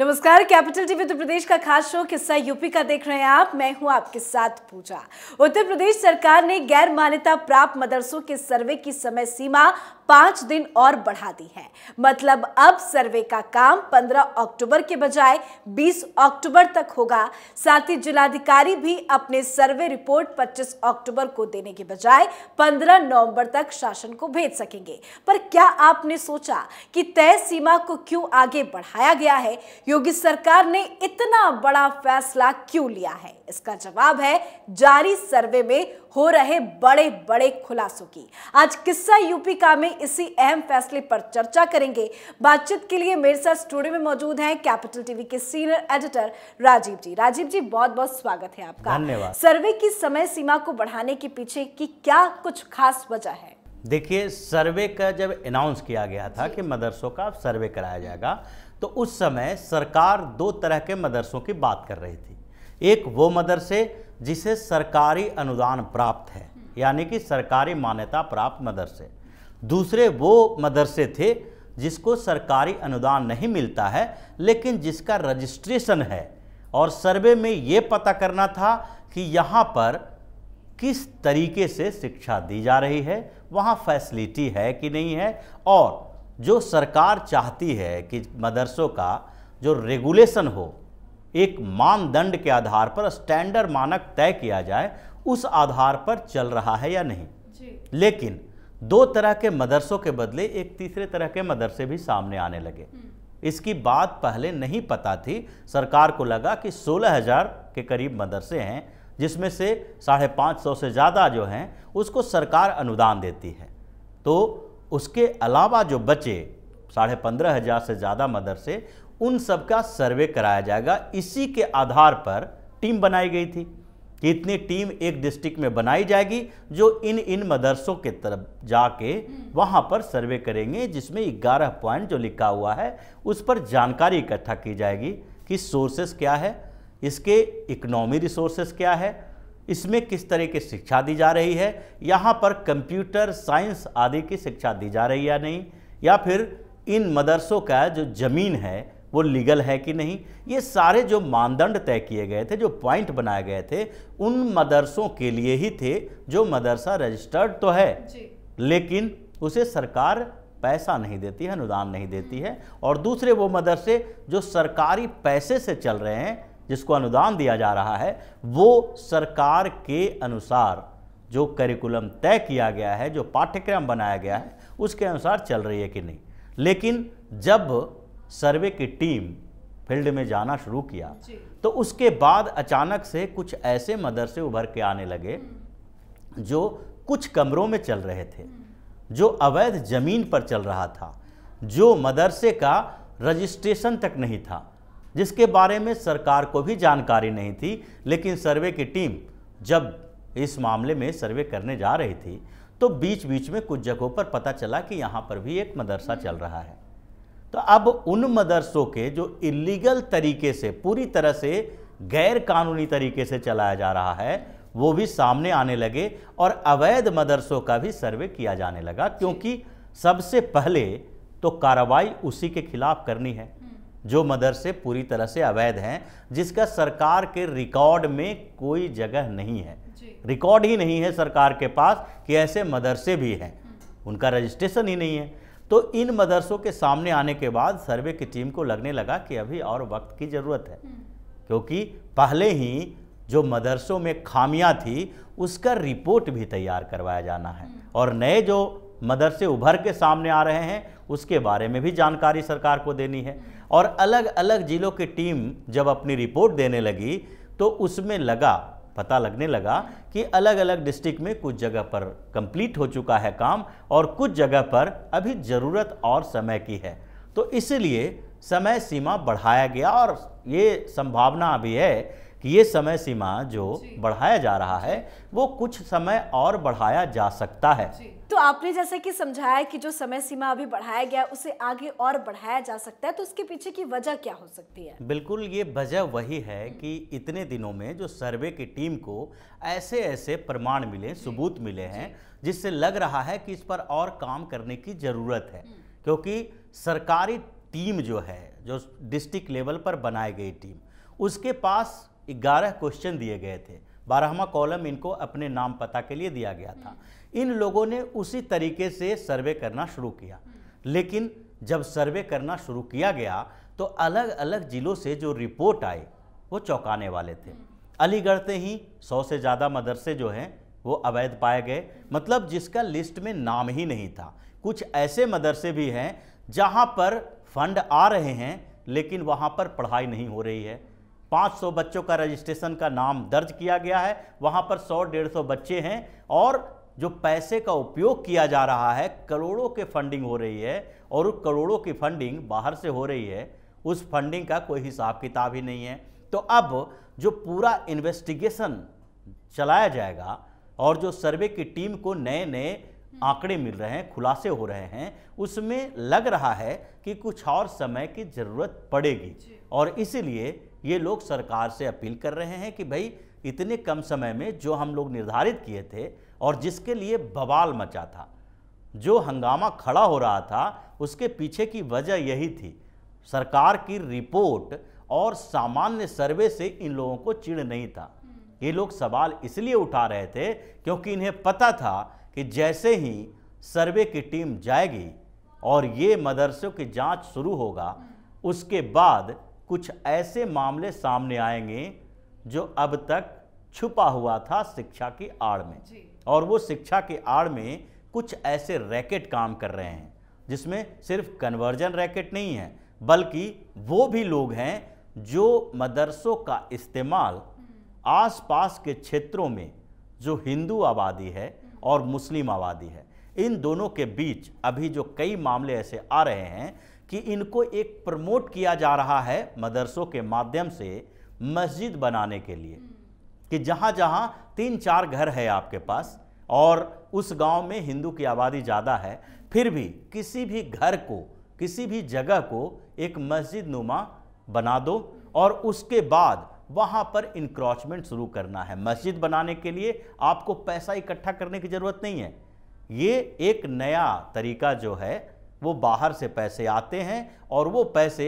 नमस्कार capital TV उत्तर प्रदेश का खास शो किस्सा यूपी का देख रहे हैं आप मैं हूं आपके साथ पूजा उत्तर प्रदेश सरकार ने गैर मान्यता प्राप्त मदरसों के सर्वे की समय सीमा पांच दिन और बढ़ा दी है मतलब अब सर्वे का काम 15 अक्टूबर के बजाय 20 अक्टूबर तक होगा साथ ही जिलाधिकारी भी अपने सर्वे रिपोर्ट 25 अक्टूबर को देने के बजाय 15 नवंबर तक शासन को भेज सकेंगे पर क्या आपने सोचा कि तय सीमा को क्यों आगे बढ़ाया गया है योगी सरकार ने इतना बड़ा फैसला क्यों लिया है इसका जवाब है जारी सर्वे में हो रहे बड़े बड़े खुलासों की आज किस्सा यूपी का में इसी अहम फैसले पर चर्चा करेंगे बातचीत के लिए मेरे साथ स्टूडियो में मौजूद हैं कैपिटल टीवी के सीनियर एडिटर राजीव जी राजीव जी बहुत बहुत स्वागत है आपका धन्यवाद सर्वे की समय सीमा को बढ़ाने के पीछे की क्या कुछ खास वजह है देखिए सर्वे का जब अनाउंस किया गया था कि मदरसों का सर्वे कराया जाएगा तो उस समय सरकार दो तरह के मदरसों की बात कर रही थी एक वो मदरसे जिसे सरकारी अनुदान प्राप्त है यानी कि सरकारी मान्यता प्राप्त मदरसे दूसरे वो मदरसे थे जिसको सरकारी अनुदान नहीं मिलता है लेकिन जिसका रजिस्ट्रेशन है और सर्वे में ये पता करना था कि यहाँ पर किस तरीके से शिक्षा दी जा रही है वहाँ फैसिलिटी है कि नहीं है और जो सरकार चाहती है कि मदरसों का जो रेगुलेशन हो एक मानदंड के आधार पर स्टैंडर्ड मानक तय किया जाए उस आधार पर चल रहा है या नहीं लेकिन दो तरह के मदरसों के बदले एक तीसरे तरह के मदरसे भी सामने आने लगे हम्म। इसकी बात पहले नहीं पता थी सरकार को लगा कि 16,000 के करीब मदरसे हैं जिसमें से साढ़े पाँच सौ से ज़्यादा जो हैं उसको सरकार अनुदान देती है तो उसके अलावा जो बचे साढ़े पंद्रह हज़ार से ज़्यादा मदरसे उन सब का सर्वे कराया जाएगा इसी के आधार पर टीम बनाई गई थी कि इतनी टीम एक डिस्ट्रिक्ट में बनाई जाएगी जो इन इन मदरसों के तरफ जाके वहाँ पर सर्वे करेंगे जिसमें ग्यारह पॉइंट जो लिखा हुआ है उस पर जानकारी इकट्ठा की जाएगी कि सोर्सेस क्या है इसके इकनॉमी रिसोर्सेस क्या है इसमें किस तरह की शिक्षा दी जा रही है यहाँ पर कंप्यूटर साइंस आदि की शिक्षा दी जा रही है या नहीं या फिर इन मदरसों का जो ज़मीन है वो लीगल है कि नहीं ये सारे जो मानदंड तय किए गए थे जो पॉइंट बनाए गए थे उन मदरसों के लिए ही थे जो मदरसा रजिस्टर्ड तो है लेकिन उसे सरकार पैसा नहीं देती है अनुदान नहीं देती है और दूसरे वो मदरसे जो सरकारी पैसे से चल रहे हैं जिसको अनुदान दिया जा रहा है वो सरकार के अनुसार जो करिकुलम तय किया गया है जो पाठ्यक्रम बनाया गया है उसके अनुसार चल रही है कि नहीं लेकिन जब सर्वे की टीम फील्ड में जाना शुरू किया तो उसके बाद अचानक से कुछ ऐसे मदरसे उभर के आने लगे हम्म। जो कुछ कमरों में चल रहे थे हम्म। जो अवैध ज़मीन पर चल रहा था जो मदरसे का रजिस्ट्रेशन तक नहीं था जिसके बारे में सरकार को भी जानकारी नहीं थी लेकिन सर्वे की टीम जब इस मामले में सर्वे करने जा रही थी तो बीच बीच में कुछ जगहों पर पता चला कि यहाँ पर भी एक मदरसा चल हम्म। रहा है तो अब उन मदरसों के जो इलीगल तरीके से पूरी तरह से गैर कानूनी तरीके से चलाया जा रहा है वो भी सामने आने लगे और अवैध मदरसों का भी सर्वे किया जाने लगा क्योंकि सबसे पहले तो कार्रवाई उसी के खिलाफ करनी है जो मदरसे पूरी तरह से अवैध हैं जिसका सरकार के रिकॉर्ड में कोई जगह नहीं है रिकॉर्ड ही नहीं है सरकार के पास कि ऐसे मदरसे भी हैं हम्म। उनका रजिस्ट्रेशन ही नहीं है तो इन मदरसों के सामने आने के बाद सर्वे की टीम को लगने लगा कि अभी और वक्त की ज़रूरत है हम्म। क्योंकि पहले ही जो मदरसों में खामियां थी उसका रिपोर्ट भी तैयार करवाया जाना है हम्म। और नए जो मदरसे उभर के सामने आ रहे हैं उसके बारे में भी जानकारी सरकार को देनी है हम्म। और अलग अलग ज़िलों की टीम जब अपनी रिपोर्ट देने लगी तो उसमें लगा पता लगने लगा कि अलग अलग डिस्ट्रिक्ट में कुछ जगह पर कंप्लीट हो चुका है काम और कुछ जगह पर अभी ज़रूरत और समय की है तो इसलिए समय सीमा बढ़ाया गया और ये संभावना अभी है कि ये समय सीमा जो बढ़ाया जा रहा है वो कुछ समय और बढ़ाया जा सकता है तो आपने जैसे कि समझाया कि जो समय सीमा अभी बढ़ाया गया उसे आगे और बढ़ाया जा सकता है तो उसके पीछे की वजह क्या हो सकती है बिल्कुल ये वजह वही है हम्म। कि इतने दिनों में जो सर्वे की टीम को ऐसे ऐसे प्रमाण मिले सबूत मिले हैं जिससे लग रहा है कि इस पर और काम करने की ज़रूरत है हम्म। क्योंकि सरकारी टीम जो है जो डिस्ट्रिक्ट लेवल पर बनाई गई टीम उसके पास ग्यारह क्वेश्चन दिए गए थे बारहवा कॉलम इनको अपने नाम पता के लिए दिया गया था इन लोगों ने उसी तरीके से सर्वे करना शुरू किया लेकिन जब सर्वे करना शुरू किया गया तो अलग अलग ज़िलों से जो रिपोर्ट आई वो चौंकाने वाले थे अलीगढ़ से ही सौ से ज़्यादा मदरसे जो हैं वो अवैध पाए गए मतलब जिसका लिस्ट में नाम ही नहीं था कुछ ऐसे मदरसे भी हैं जहाँ पर फंड आ रहे हैं लेकिन वहाँ पर पढ़ाई नहीं हो रही है 500 बच्चों का रजिस्ट्रेशन का नाम दर्ज किया गया है वहाँ पर 100-150 बच्चे हैं और जो पैसे का उपयोग किया जा रहा है करोड़ों के फंडिंग हो रही है और उस करोड़ों की फंडिंग बाहर से हो रही है उस फंडिंग का कोई हिसाब किताब ही नहीं है तो अब जो पूरा इन्वेस्टिगेशन चलाया जाएगा और जो सर्वे की टीम को नए नए आंकड़े मिल रहे हैं खुलासे हो रहे हैं उसमें लग रहा है कि कुछ और समय की ज़रूरत पड़ेगी और इसीलिए ये लोग सरकार से अपील कर रहे हैं कि भाई इतने कम समय में जो हम लोग निर्धारित किए थे और जिसके लिए बवाल मचा था जो हंगामा खड़ा हो रहा था उसके पीछे की वजह यही थी सरकार की रिपोर्ट और सामान्य सर्वे से इन लोगों को चिड़ नहीं था हम्म। ये लोग सवाल इसलिए उठा रहे थे क्योंकि इन्हें पता था कि जैसे ही सर्वे की टीम जाएगी और ये मदरसों की जांच शुरू होगा हम्म। उसके बाद कुछ ऐसे मामले सामने आएंगे जो अब तक छुपा हुआ था शिक्षा की आड़ में और वो शिक्षा की आड़ में कुछ ऐसे रैकेट काम कर रहे हैं जिसमें सिर्फ कन्वर्जन रैकेट नहीं है बल्कि वो भी लोग हैं जो मदरसों का इस्तेमाल आसपास के क्षेत्रों में जो हिंदू आबादी है और मुस्लिम आबादी है इन दोनों के बीच अभी जो कई मामले ऐसे आ रहे हैं कि इनको एक प्रमोट किया जा रहा है मदरसों के माध्यम से मस्जिद बनाने के लिए कि जहाँ जहाँ तीन चार घर है आपके पास और उस गांव में हिंदू की आबादी ज़्यादा है फिर भी किसी भी घर को किसी भी जगह को एक मस्जिद नुमा बना दो और उसके बाद वहाँ पर इंक्रोचमेंट शुरू करना है मस्जिद बनाने के लिए आपको पैसा इकट्ठा करने की ज़रूरत नहीं है ये एक नया तरीका जो है वो बाहर से पैसे आते हैं और वो पैसे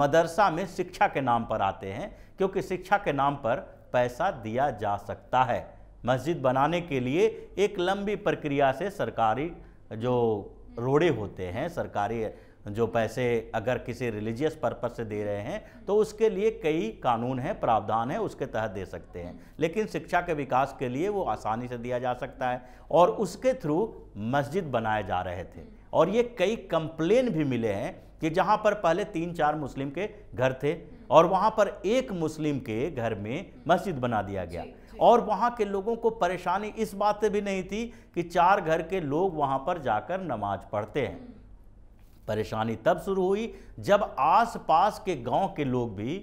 मदरसा में शिक्षा के नाम पर आते हैं क्योंकि शिक्षा के नाम पर पैसा दिया जा सकता है मस्जिद बनाने के लिए एक लंबी प्रक्रिया से सरकारी जो रोड़े होते हैं सरकारी जो पैसे अगर किसी रिलीजियस पर्पज से दे रहे हैं तो उसके लिए कई कानून हैं प्रावधान हैं उसके तहत दे सकते हैं लेकिन शिक्षा के विकास के लिए वो आसानी से दिया जा सकता है और उसके थ्रू मस्जिद बनाए जा रहे थे और ये कई कंप्लेन भी मिले हैं कि जहाँ पर पहले तीन चार मुस्लिम के घर थे और वहाँ पर एक मुस्लिम के घर में मस्जिद बना दिया गया और वहाँ के लोगों को परेशानी इस बात से भी नहीं थी कि चार घर के लोग वहाँ पर जाकर नमाज पढ़ते हैं परेशानी तब शुरू हुई जब आसपास के गांव के लोग भी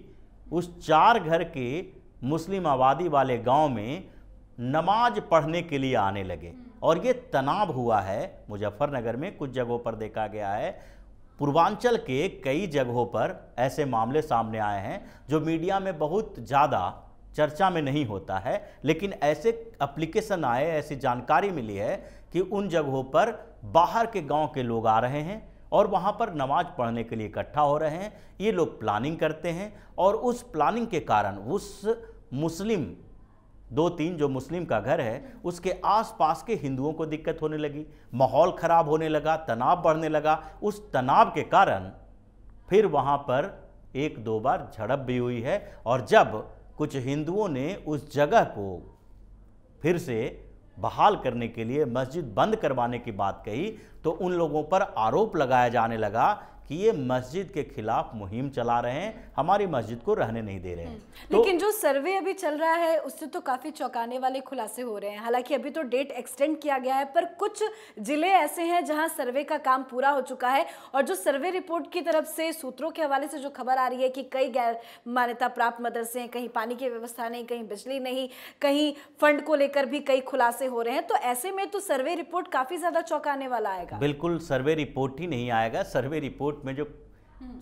उस चार घर के मुस्लिम आबादी वाले गांव में नमाज पढ़ने के लिए आने लगे और ये तनाव हुआ है मुजफ्फरनगर में कुछ जगहों पर देखा गया है पूर्वांचल के कई जगहों पर ऐसे मामले सामने आए हैं जो मीडिया में बहुत ज़्यादा चर्चा में नहीं होता है लेकिन ऐसे एप्लीकेशन आए ऐसी जानकारी मिली है कि उन जगहों पर बाहर के गांव के लोग आ रहे हैं और वहाँ पर नमाज पढ़ने के लिए इकट्ठा हो रहे हैं ये लोग प्लानिंग करते हैं और उस प्लानिंग के कारण उस मुस्लिम दो तीन जो मुस्लिम का घर है उसके आसपास के हिंदुओं को दिक्कत होने लगी माहौल ख़राब होने लगा तनाव बढ़ने लगा उस तनाव के कारण फिर वहाँ पर एक दो बार झड़प भी हुई है और जब कुछ हिंदुओं ने उस जगह को फिर से बहाल करने के लिए मस्जिद बंद करवाने की बात कही तो उन लोगों पर आरोप लगाया जाने लगा कि ये मस्जिद के खिलाफ मुहिम चला रहे हैं हमारी मस्जिद को रहने नहीं दे रहे हैं हम्म। तो, लेकिन जो सर्वे अभी चल रहा है उससे तो काफ़ी चौंकाने वाले खुलासे हो रहे हैं हालांकि अभी तो डेट एक्सटेंड किया गया है पर कुछ ज़िले ऐसे हैं जहाँ सर्वे का काम पूरा हो चुका है और जो सर्वे रिपोर्ट की तरफ से सूत्रों के हवाले से जो खबर आ रही है कि कई गैर मान्यता प्राप्त मदरसे हैं कहीं पानी की व्यवस्था नहीं कहीं बिजली नहीं कहीं फंड को लेकर भी कई खुलासे हो रहे हैं तो ऐसे में तो सर्वे रिपोर्ट काफ़ी ज़्यादा चौंकाने वाला आएगा बिल्कुल सर्वे रिपोर्ट ही नहीं आएगा सर्वे रिपोर्ट में जो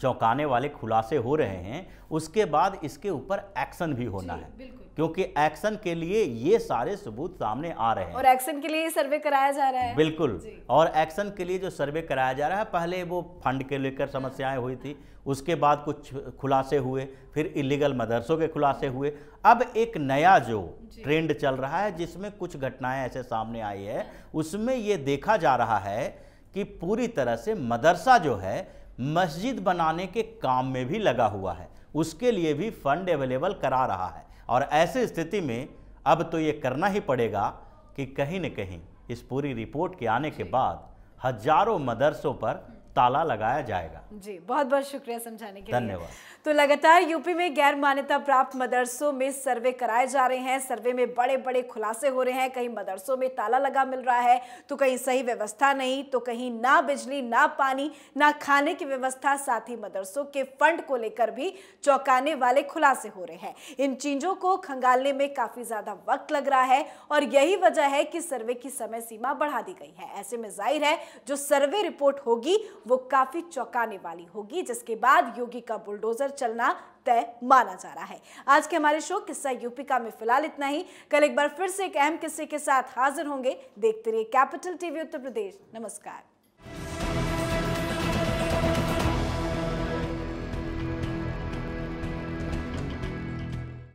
चौंकाने वाले खुलासे हो रहे हैं उसके बाद इसके ऊपर एक्शन भी होना है क्योंकि एक्शन के लिए ये सारे सबूत सामने आ रहे हैं और एक्शन के लिए सर्वे कराया जा रहा है बिल्कुल और एक्शन के लिए जो सर्वे कराया जा रहा है पहले वो फंड के लेकर समस्याएं हुई थी उसके बाद कुछ खुलासे हुए फिर इलीगल मदरसों के खुलासे हुए अब एक नया जो ट्रेंड चल रहा है जिसमें कुछ घटनाएं ऐसे सामने आई है हाँ। उसमें ये देखा जा रहा है कि पूरी तरह से मदरसा जो है मस्जिद बनाने के काम में भी लगा हुआ है उसके लिए भी फंड अवेलेबल करा रहा है और ऐसे स्थिति में अब तो ये करना ही पड़ेगा कि कहीं न कहीं इस पूरी रिपोर्ट के आने के बाद हजारों मदरसों पर ताला लगाया जाएगा जी बहुत बहुत शुक्रिया समझाने के धन्यवाद तो लगातार यूपी में गैर मान्यता प्राप्त मदरसों में सर्वे कराए जा रहे हैं सर्वे में बड़े बड़े खुलासे हो रहे हैं कहीं मदरसों में ताला लगा मिल रहा है तो कहीं सही व्यवस्था नहीं तो कहीं ना बिजली ना पानी ना खाने की व्यवस्था साथ ही मदरसों के फंड को लेकर भी चौंकाने वाले खुलासे हो रहे हैं इन चीजों को खंगालने में काफी ज्यादा वक्त लग रहा है और यही वजह है कि सर्वे की समय सीमा बढ़ा दी गई है ऐसे में जाहिर है जो सर्वे रिपोर्ट होगी वो काफी चौंकाने वाली होगी जिसके बाद योगी का बुलडोजर चलना तय माना जा रहा है आज के हमारे शो किस्सा यूपी का में फिलहाल इतना ही कल एक बार फिर से एक अहम किस्से के साथ हाजिर होंगे देखते रहिए कैपिटल टीवी उत्तर प्रदेश नमस्कार